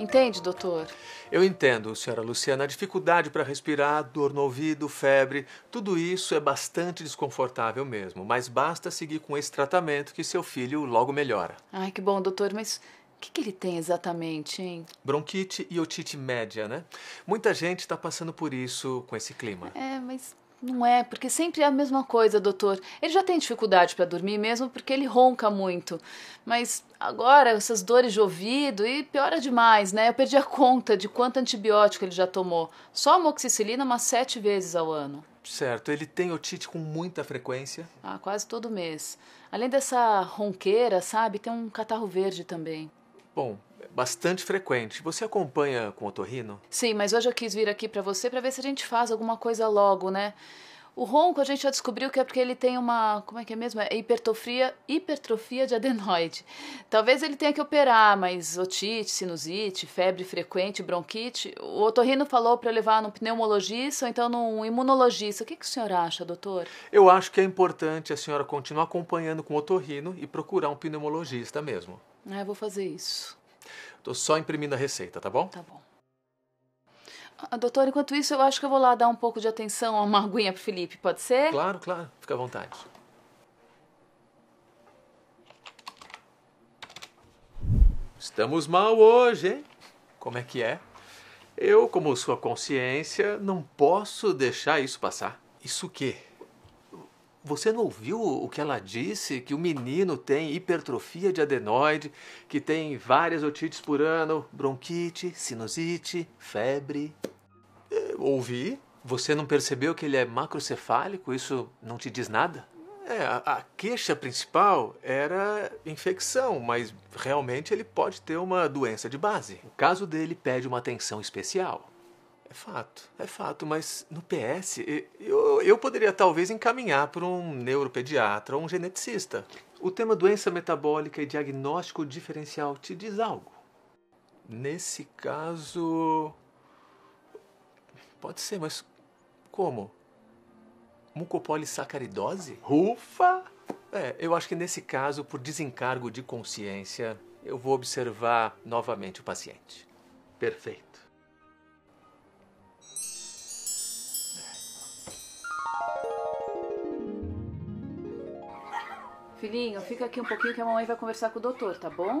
Entende, doutor? Eu entendo, senhora Luciana. A dificuldade para respirar, dor no ouvido, febre, tudo isso é bastante desconfortável mesmo. Mas basta seguir com esse tratamento que seu filho logo melhora. Ai, que bom, doutor. Mas o que, que, ele tem exatamente, hein? Bronquite e otite média, né? Muita gente está passando por isso com esse clima. É, mas não é, porque sempre é a mesma coisa, doutor. Ele já tem dificuldade para dormir mesmo porque ele ronca muito. Mas agora essas dores de ouvido e piora demais, né? Eu perdi a conta de quanto antibiótico ele já tomou. Só amoxicilina umas sete vezes ao ano. Certo, ele tem otite com muita frequência? Ah, quase todo mês. Além dessa ronqueira, sabe, tem um catarro verde também. Bom, bastante frequente. Você acompanha com o otorrino? Sim, mas hoje eu quis vir aqui para você para ver se a gente faz alguma coisa logo, né? O ronco a gente já descobriu que é porque ele tem uma, como é que é mesmo? É hipertrofia, hipertrofia de adenoide. Talvez ele tenha que operar, mas otite, sinusite, febre frequente, bronquite. O otorrino falou para levar num pneumologista ou então num imunologista. O que, que o senhor acha, doutor? Eu acho que é importante a senhora continuar acompanhando com o otorrino e procurar um pneumologista mesmo. Ah, eu vou fazer isso. Tô só imprimindo a receita, tá bom? Tá bom. Ah, doutor, enquanto isso, eu acho que eu vou lá dar um pouco de atenção a uma aguinha pro Felipe, pode ser? Claro, claro. Fica à vontade. Estamos mal hoje, hein? Como é que é? Eu, como sua consciência, não posso deixar isso passar. Isso o quê? Você não ouviu o que ela disse? Que o menino tem hipertrofia de adenoide, que tem várias otites por ano, bronquite, sinusite, febre. É, ouvi. Você não percebeu que ele é macrocefálico? Isso não te diz nada? É, a, a queixa principal era infecção, mas realmente ele pode ter uma doença de base. O caso dele pede uma atenção especial. É fato, é fato, mas no PS eu, eu poderia talvez encaminhar para um neuropediatra ou um geneticista. O tema doença metabólica e diagnóstico diferencial te diz algo? Nesse caso. Pode ser, mas como? mucopolisacaridose? Ufa! É, eu acho que nesse caso, por desencargo de consciência, eu vou observar novamente o paciente. Perfeito. Filhinho, fica aqui um pouquinho que a mamãe vai conversar com o doutor, tá bom?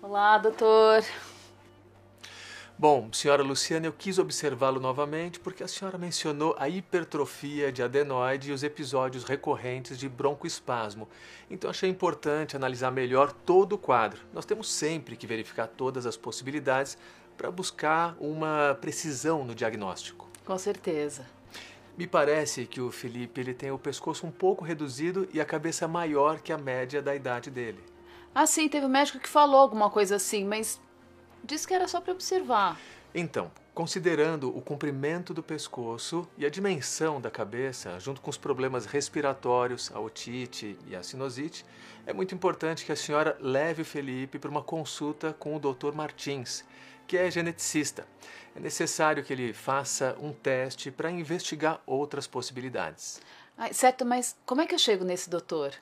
Olá, doutor. Bom, senhora Luciana, eu quis observá-lo novamente porque a senhora mencionou a hipertrofia de adenoide e os episódios recorrentes de broncoespasmo. Então achei importante analisar melhor todo o quadro. Nós temos sempre que verificar todas as possibilidades para buscar uma precisão no diagnóstico. Com certeza. Me parece que o Felipe ele tem o pescoço um pouco reduzido e a cabeça maior que a média da idade dele. Ah, sim, teve um médico que falou alguma coisa assim, mas disse que era só para observar. Então, considerando o comprimento do pescoço e a dimensão da cabeça, junto com os problemas respiratórios, a otite e a sinusite, é muito importante que a senhora leve o Felipe para uma consulta com o Dr. Martins, que é geneticista. É necessário que ele faça um teste para investigar outras possibilidades. Ah, certo, mas como é que eu chego nesse doutor?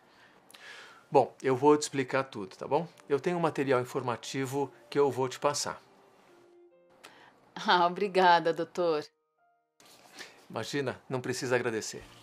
Bom, eu vou te explicar tudo, tá bom? Eu tenho um material informativo que eu vou te passar. Ah, obrigada, doutor. Imagina, não precisa agradecer.